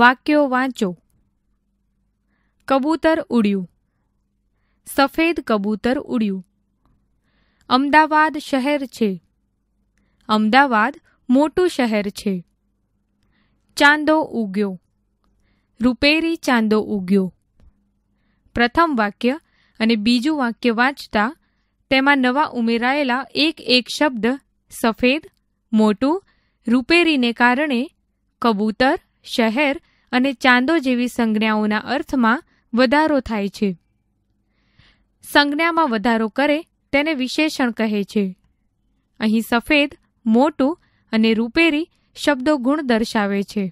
વાક્યો વાંચો કબૂતર ઉડ્યું સફેદ કબૂતર ઉડ્યું અમદાવાદ શહેર છે અમદાવાદ મોટું શહેર છે ચાંદો ઉગ્યો રૂપેરી ચાંદો ઉગ્યો પ્રથમ વાક્ય અને બીજું વાક્ય વાંચતા તેમાં નવા ઉમેરાયેલા એક એક શબ્દ સફેદ મોટું રૂપેરીને કારણે કબૂતર શહેર અને ચાંદો જેવી સંજ્ઞાઓના અર્થમાં વધારો થાય છે સંજ્ઞામાં વધારો કરે તેને વિશેષણ કહે છે અહીં સફેદ મોટું અને રૂપેરી શબ્દો ગુણ દર્શાવે છે